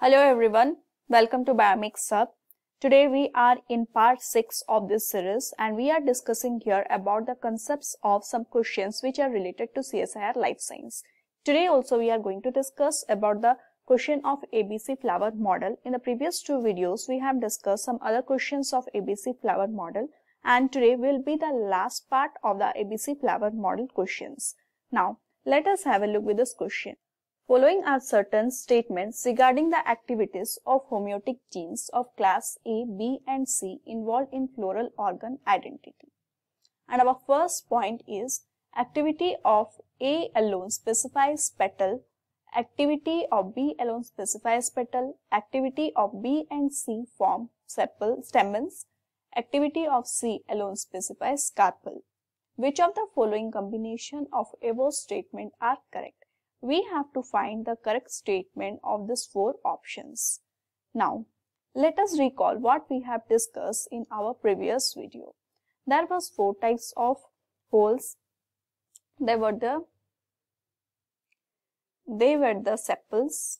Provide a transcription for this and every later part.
Hello everyone, welcome to Biomix Sub. Today we are in part 6 of this series and we are discussing here about the concepts of some questions which are related to CSIR life science. Today also we are going to discuss about the question of ABC flower model. In the previous two videos we have discussed some other questions of ABC flower model and today will be the last part of the ABC flower model questions. Now let us have a look with this question. Following are certain statements regarding the activities of homeotic genes of class A, B and C involved in floral organ identity. And our first point is activity of A alone specifies petal, activity of B alone specifies petal, activity of B and C form stamens, activity of C alone specifies carpel. Which of the following combination of above statement are correct? we have to find the correct statement of these four options. Now, let us recall what we have discussed in our previous video. There was four types of holes. They were the they were the sepals,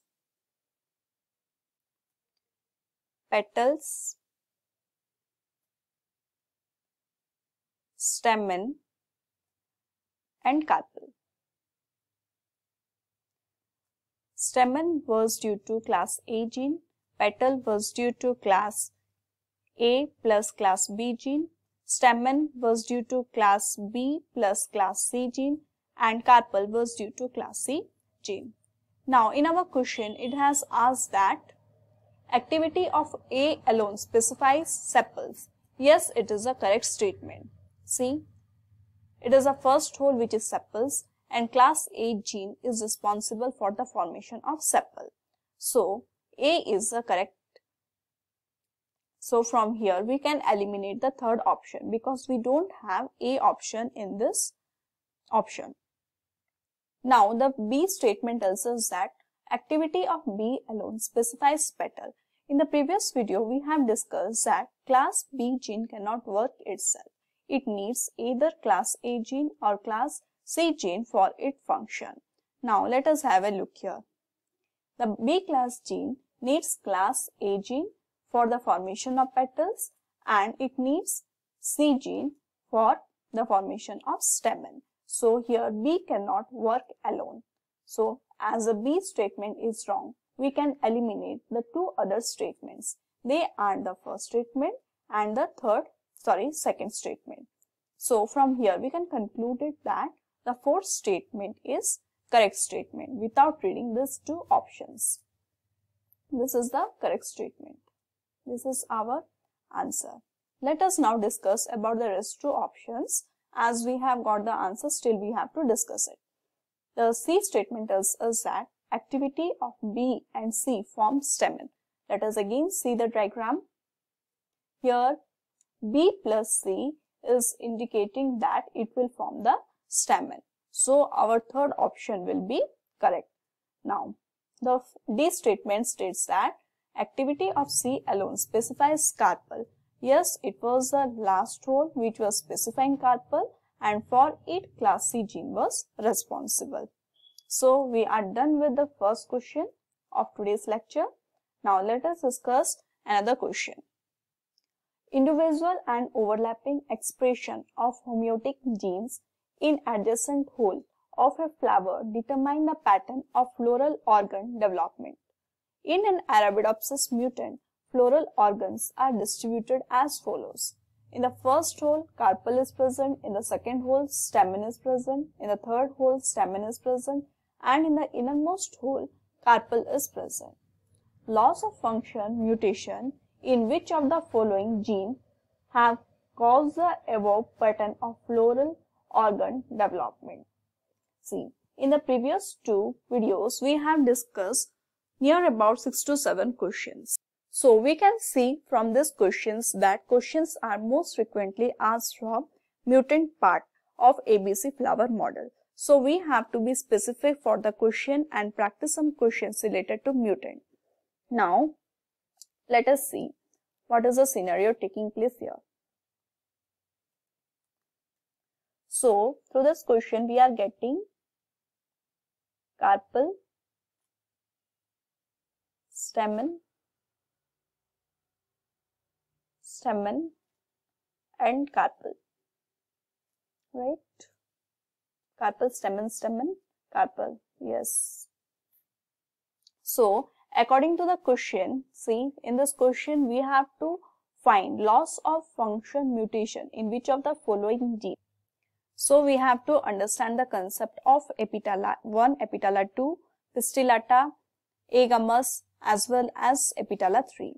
petals, stamen and carpel. Stamen was due to class A gene, petal was due to class A plus class B gene, stamen was due to class B plus class C gene and carpel was due to class C gene. Now in our question it has asked that activity of A alone specifies sepals. Yes, it is a correct statement. See, it is a first hole which is sepals and class 8 gene is responsible for the formation of sepal. So, A is the correct. So, from here we can eliminate the third option because we don't have A option in this option. Now, the B statement tells us that activity of B alone specifies petal. In the previous video, we have discussed that class B gene cannot work itself. It needs either class A gene or class C gene for its function. Now let us have a look here. The B class gene needs class A gene for the formation of petals and it needs C gene for the formation of stamen. So here B cannot work alone. So as a B statement is wrong, we can eliminate the two other statements. They are the first statement and the third, sorry, second statement. So from here we can conclude it that the fourth statement is correct statement without reading these two options. This is the correct statement. This is our answer. Let us now discuss about the rest two options. As we have got the answer, still we have to discuss it. The C statement tells us that activity of B and C form stamen. Let us again see the diagram. Here, B plus C is indicating that it will form the stamen. So our third option will be correct. Now, the D statement states that activity of C alone specifies carpel. Yes, it was the last role which was specifying carpel and for it class C gene was responsible. So we are done with the first question of today's lecture. Now let us discuss another question. Individual and overlapping expression of homeotic genes in adjacent hole of a flower determine the pattern of floral organ development. In an Arabidopsis mutant, floral organs are distributed as follows. In the first hole, carpel is present, in the second hole, stamen is present, in the third hole, stamen is present, and in the innermost hole, carpel is present. Loss of function mutation in which of the following gene have caused the above pattern of floral organ development. See, in the previous two videos, we have discussed near about 6 to 7 questions. So we can see from these questions that questions are most frequently asked from mutant part of ABC flower model. So we have to be specific for the question and practice some questions related to mutant. Now let us see what is the scenario taking place here. So, through this question, we are getting carpel, stamen, stamen and carpel, right? Carpel, stamen, stamen, carpel, yes. So, according to the question, see, in this question, we have to find loss of function mutation in which of the following gene. So we have to understand the concept of epitala 1, epitala 2, pistillata, agamous, as well as epitala 3.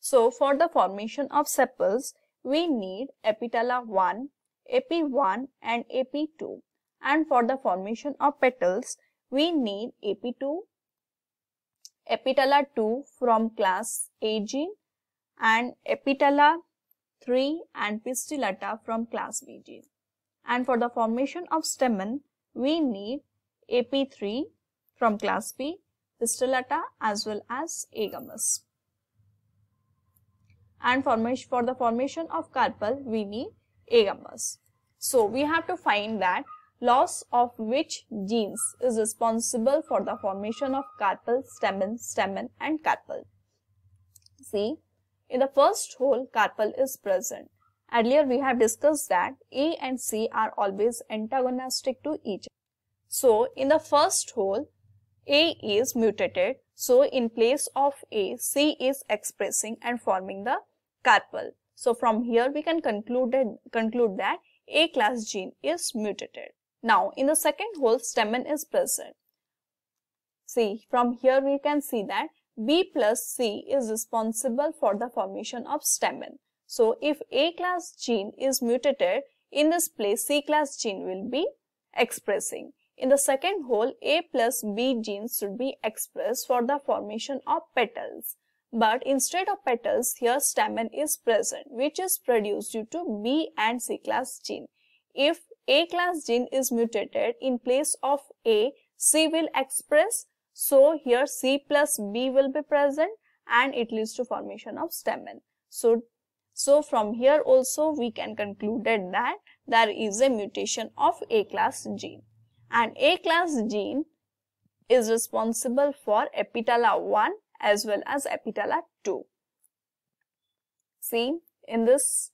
So for the formation of sepals, we need epitala 1, AP1 and AP2. And for the formation of petals, we need AP2, epitala 2 from class A gene and epitala 3 and pistillata from class B gene and for the formation of stamen we need AP3 from class B, pistillata as well as agamous. And for the formation of carpel we need agamous. So we have to find that loss of which genes is responsible for the formation of carpel, stamen, stamen and carpel. See, in the first hole carpel is present Earlier we have discussed that A and C are always antagonistic to each other. So in the first hole, A is mutated. So in place of A, C is expressing and forming the carpel. So from here we can conclude, conclude that A class gene is mutated. Now in the second hole, stamen is present. See, from here we can see that B plus C is responsible for the formation of stamen. So if A class gene is mutated, in this place C class gene will be expressing. In the second hole, A plus B genes should be expressed for the formation of petals. But instead of petals, here stamen is present, which is produced due to B and C class gene. If A class gene is mutated, in place of A, C will express. So here C plus B will be present and it leads to formation of stamen. So so from here also we can conclude that there is a mutation of A class gene. And A class gene is responsible for epitala 1 as well as epitala 2. See, in this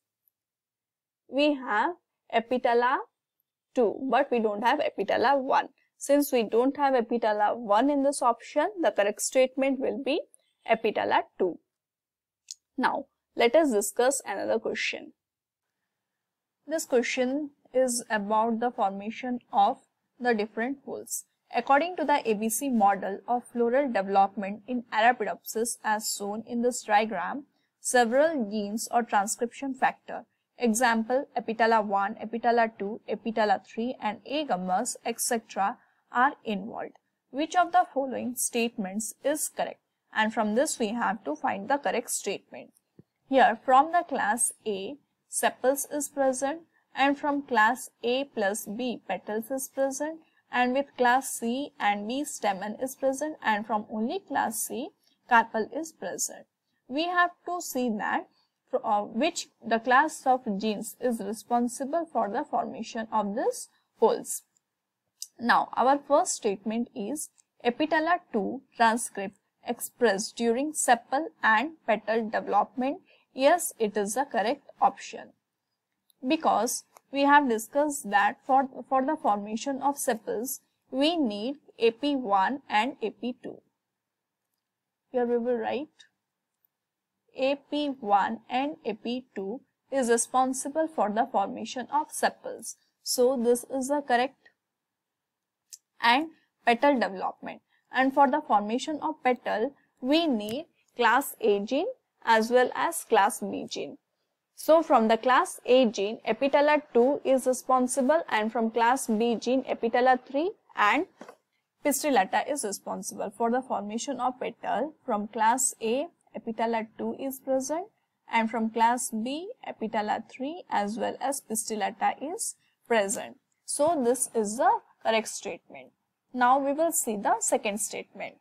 we have epitala 2 but we don't have epitala 1. Since we don't have epitala 1 in this option, the correct statement will be epitala 2. Now, let us discuss another question. This question is about the formation of the different holes. According to the ABC model of floral development in Arabidopsis as shown in this diagram, several genes or transcription factor, example epitala 1, epitala 2, epitala 3 and AGAMOUS etc. are involved. Which of the following statements is correct? And from this we have to find the correct statement. Here from the class A, sepals is present and from class A plus B, petals is present and with class C and B, stamen is present and from only class C, carpel is present. We have to see that uh, which the class of genes is responsible for the formation of these holes. Now, our first statement is Epitala 2 transcript expressed during sepal and petal development Yes, it is the correct option. Because we have discussed that for, for the formation of sepals, we need AP1 and AP2. Here we will write AP1 and AP2 is responsible for the formation of sepals. So this is the correct and petal development. And for the formation of petal, we need class A gene as well as class B gene. So from the class A gene, epitala 2 is responsible and from class B gene, epitala 3 and pistillata is responsible for the formation of petal. From class A, epitala 2 is present and from class B, epitala 3 as well as pistillata is present. So this is the correct statement. Now we will see the second statement.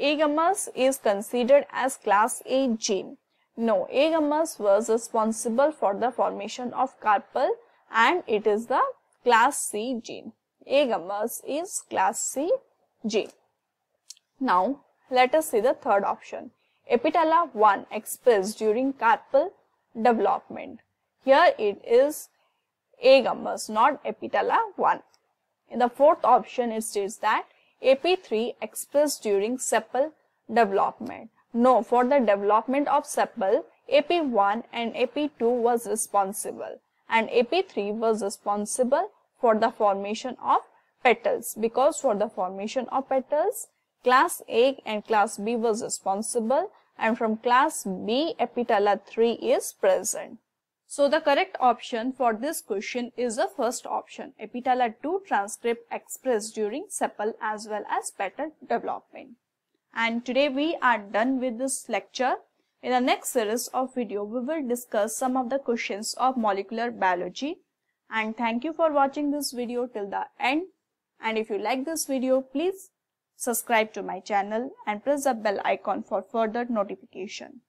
Agamas is considered as class A gene. No, Agamas was responsible for the formation of carpel and it is the class C gene. Agamas is class C gene. Now, let us see the third option. Epitala 1 expressed during carpel development. Here it is agamas, not epitala 1. In the fourth option, it states that AP3 expressed during sepal development. No, for the development of sepal, AP1 and AP2 was responsible and AP3 was responsible for the formation of petals because for the formation of petals, class A and class B was responsible and from class B, epitala 3 is present. So the correct option for this question is the first option, epithelial 2 transcript expressed during sepal as well as petal development. And today we are done with this lecture. In the next series of video, we will discuss some of the questions of molecular biology. And thank you for watching this video till the end. And if you like this video, please subscribe to my channel and press the bell icon for further notification.